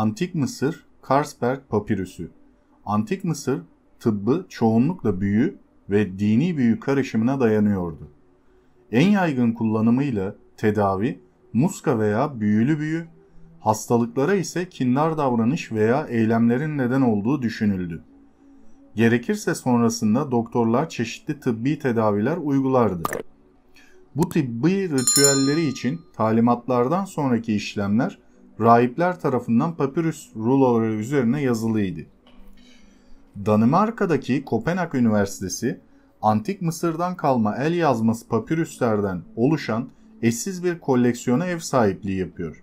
Antik Mısır Karsberg papirüsü. Antik Mısır tıbbı çoğunlukla büyü ve dini büyü karışımına dayanıyordu. En yaygın kullanımıyla tedavi, muska veya büyülü büyü, hastalıklara ise kindar davranış veya eylemlerin neden olduğu düşünüldü. Gerekirse sonrasında doktorlar çeşitli tıbbi tedaviler uygulardı. Bu tıbbi ritüelleri için talimatlardan sonraki işlemler rahipler tarafından papyrus ruloları üzerine yazılıydı. Danimarka'daki Kopenhag Üniversitesi, Antik Mısır'dan kalma el yazması papyruslardan oluşan eşsiz bir koleksiyona ev sahipliği yapıyor.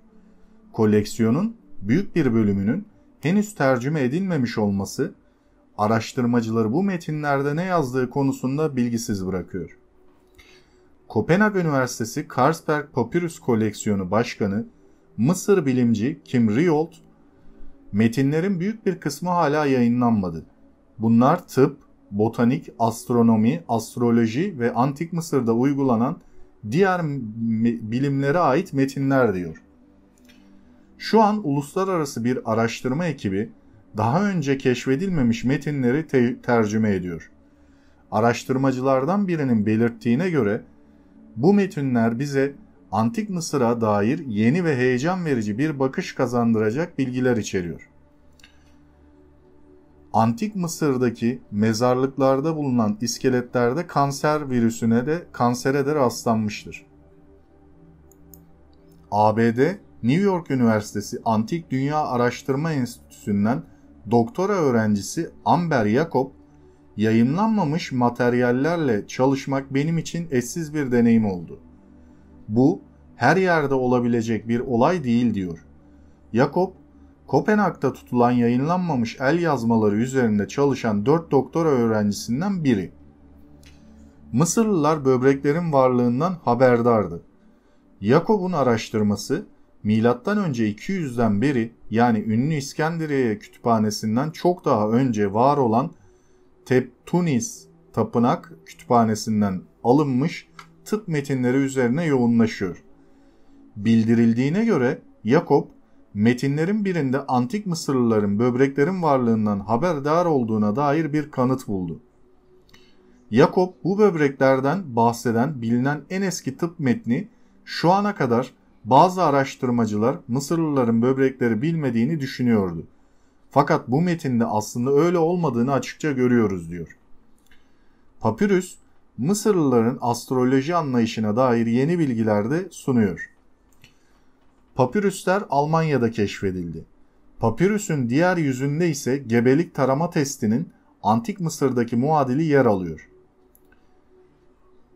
Koleksiyonun büyük bir bölümünün henüz tercüme edilmemiş olması, araştırmacıları bu metinlerde ne yazdığı konusunda bilgisiz bırakıyor. Kopenhag Üniversitesi Carlsberg Papyrus Koleksiyonu Başkanı Mısır bilimci Kim Riolt, metinlerin büyük bir kısmı hala yayınlanmadı. Bunlar tıp, botanik, astronomi, astroloji ve antik Mısır'da uygulanan diğer bilimlere ait metinler diyor. Şu an uluslararası bir araştırma ekibi daha önce keşfedilmemiş metinleri te- tercüme ediyor. Araştırmacılardan birinin belirttiğine göre bu metinler bize Antik Mısır'a dair yeni ve heyecan verici bir bakış kazandıracak bilgiler içeriyor. Antik Mısır'daki mezarlıklarda bulunan iskeletlerde kanser virüsüne de kansere de rastlanmıştır. ABD New York Üniversitesi Antik Dünya Araştırma Enstitüsü'nden doktora öğrencisi Amber Jacob, yayınlanmamış materyallerle çalışmak benim için eşsiz bir deneyim oldu. Bu her yerde olabilecek bir olay değil diyor. Jakob, Kopenhag'da tutulan yayınlanmamış el yazmaları üzerinde çalışan 4 doktora öğrencisinden biri. Mısırlılar böbreklerin varlığından haberdardı. Yakob'un araştırması milattan önce 200'den beri yani ünlü İskenderiye kütüphanesinden çok daha önce var olan Teptunis Tapınak kütüphanesinden alınmış tıp metinleri üzerine yoğunlaşıyor. Bildirildiğine göre Yakup metinlerin birinde antik Mısırlıların böbreklerin varlığından haberdar olduğuna dair bir kanıt buldu. Yakup bu böbreklerden bahseden bilinen en eski tıp metni şu ana kadar bazı araştırmacılar Mısırlıların böbrekleri bilmediğini düşünüyordu. Fakat bu metinde aslında öyle olmadığını açıkça görüyoruz diyor. Papyrus Mısırlıların astroloji anlayışına dair yeni bilgiler de sunuyor. Papirüsler Almanya'da keşfedildi. Papirüsün diğer yüzünde ise gebelik tarama testinin Antik Mısır'daki muadili yer alıyor.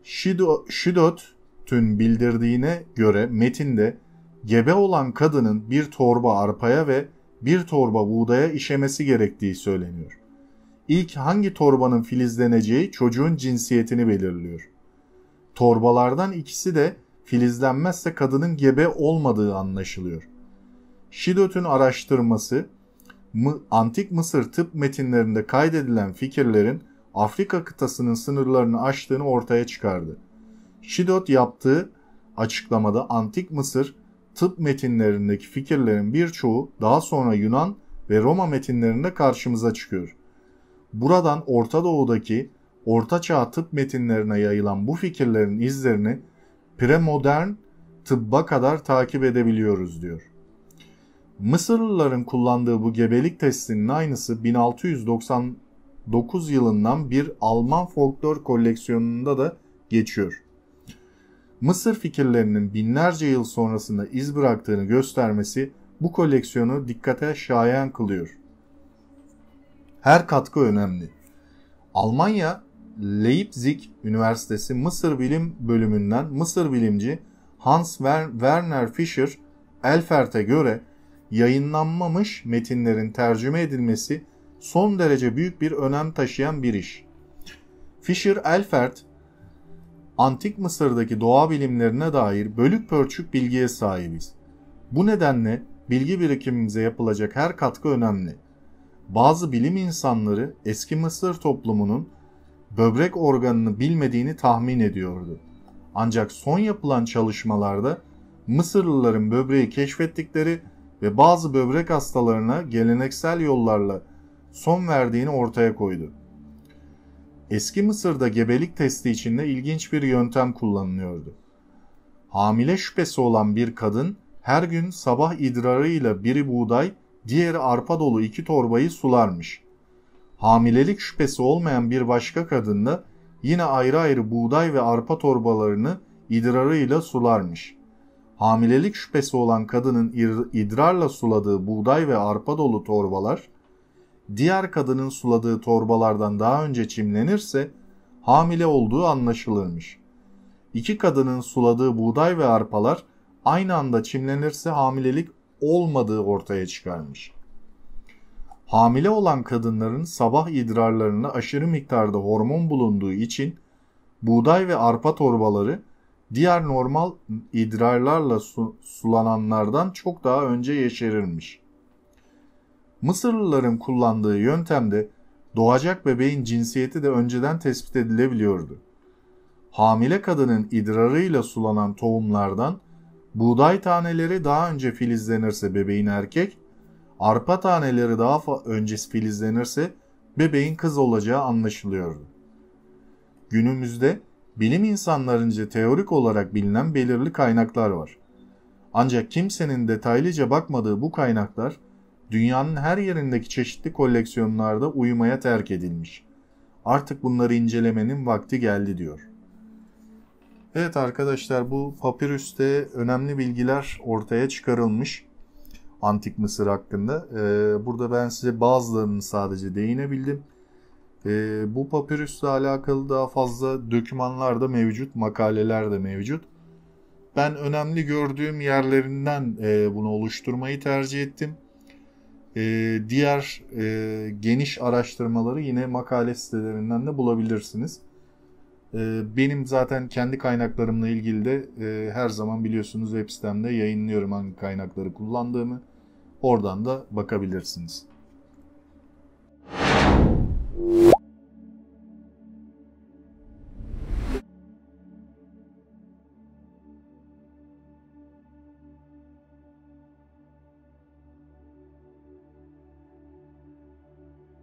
Şido, Şidot'un bildirdiğine göre metinde gebe olan kadının bir torba arpaya ve bir torba buğdaya işemesi gerektiği söyleniyor ilk hangi torbanın filizleneceği çocuğun cinsiyetini belirliyor. Torbalardan ikisi de filizlenmezse kadının gebe olmadığı anlaşılıyor. Şidot'un araştırması antik Mısır tıp metinlerinde kaydedilen fikirlerin Afrika kıtasının sınırlarını aştığını ortaya çıkardı. Şidot yaptığı açıklamada antik Mısır tıp metinlerindeki fikirlerin birçoğu daha sonra Yunan ve Roma metinlerinde karşımıza çıkıyor. Buradan Orta Doğu'daki Orta Çağ tıp metinlerine yayılan bu fikirlerin izlerini premodern tıbba kadar takip edebiliyoruz diyor. Mısırlıların kullandığı bu gebelik testinin aynısı 1699 yılından bir Alman folklor koleksiyonunda da geçiyor. Mısır fikirlerinin binlerce yıl sonrasında iz bıraktığını göstermesi bu koleksiyonu dikkate şayan kılıyor. Her katkı önemli. Almanya Leipzig Üniversitesi Mısır Bilim Bölümünden Mısır bilimci Hans Werner Fischer Elfert'e göre yayınlanmamış metinlerin tercüme edilmesi son derece büyük bir önem taşıyan bir iş. Fischer Elfert, Antik Mısır'daki doğa bilimlerine dair bölük pörçük bilgiye sahibiz. Bu nedenle bilgi birikimimize yapılacak her katkı önemli bazı bilim insanları eski Mısır toplumunun böbrek organını bilmediğini tahmin ediyordu. Ancak son yapılan çalışmalarda Mısırlıların böbreği keşfettikleri ve bazı böbrek hastalarına geleneksel yollarla son verdiğini ortaya koydu. Eski Mısır'da gebelik testi içinde ilginç bir yöntem kullanılıyordu. Hamile şüphesi olan bir kadın her gün sabah idrarıyla biri buğday, diğeri arpa dolu iki torbayı sularmış. Hamilelik şüphesi olmayan bir başka kadınla yine ayrı ayrı buğday ve arpa torbalarını idrarıyla sularmış. Hamilelik şüphesi olan kadının idrarla suladığı buğday ve arpa dolu torbalar, diğer kadının suladığı torbalardan daha önce çimlenirse hamile olduğu anlaşılırmış. İki kadının suladığı buğday ve arpalar aynı anda çimlenirse hamilelik olmadığı ortaya çıkarmış. Hamile olan kadınların sabah idrarlarına aşırı miktarda hormon bulunduğu için buğday ve arpa torbaları diğer normal idrarlarla su sulananlardan çok daha önce yeşerilmiş. Mısırlıların kullandığı yöntemde doğacak bebeğin cinsiyeti de önceden tespit edilebiliyordu. Hamile kadının idrarıyla sulanan tohumlardan Buğday taneleri daha önce filizlenirse bebeğin erkek, arpa taneleri daha önce filizlenirse bebeğin kız olacağı anlaşılıyordu. Günümüzde bilim insanlarınca teorik olarak bilinen belirli kaynaklar var. Ancak kimsenin detaylıca bakmadığı bu kaynaklar dünyanın her yerindeki çeşitli koleksiyonlarda uyumaya terk edilmiş. Artık bunları incelemenin vakti geldi diyor. Evet arkadaşlar bu papirüste önemli bilgiler ortaya çıkarılmış antik Mısır hakkında. Ee, burada ben size bazılarını sadece değinebildim. Ee, bu papirüsle alakalı daha fazla dökümanlar da mevcut, makaleler de mevcut. Ben önemli gördüğüm yerlerinden e, bunu oluşturmayı tercih ettim. E, diğer e, geniş araştırmaları yine makale sitelerinden de bulabilirsiniz. Ee, benim zaten kendi kaynaklarımla ilgili de e, her zaman biliyorsunuz web sitemde yayınlıyorum hangi kaynakları kullandığımı. Oradan da bakabilirsiniz.